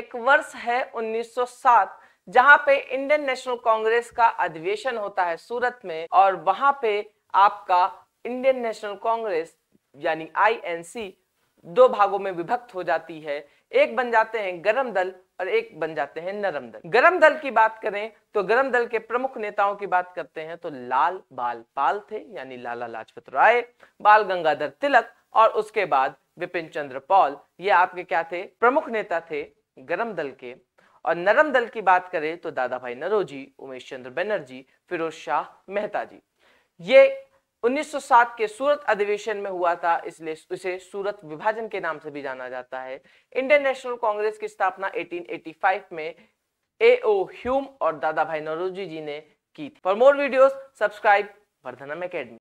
एक वर्ष है 1907 जहां पे इंडियन नेशनल कांग्रेस का अधिवेशन होता है सूरत में और वहां पे आपका इंडियन नेशनल कांग्रेस यानी आईएनसी दो भागों में विभक्त हो जाती है एक बन जाते हैं गरम दल और एक बन जाते हैं नरम दल गरम दल की बात करें तो गरम दल के प्रमुख नेताओं की बात करते हैं तो लाल बाल पाल थे यानी लाला लाजपत राय बाल गंगाधर तिलक और उसके बाद विपिन चंद्र पॉल ये आपके क्या थे प्रमुख नेता थे गर्म दल के और नरम दल की बात करें तो दादा भाई नरोजी उमेश चंद्र बनर्जी फिरोज शाह मेहता जी ये 1907 के सूरत अधिवेशन में हुआ था इसलिए इसे सूरत विभाजन के नाम से भी जाना जाता है इंडियन नेशनल कांग्रेस की स्थापना 1885 में ए ओ ह्यूम और दादा भाई नरोजी जी ने की थी for more videos subscribe Vardhanam academy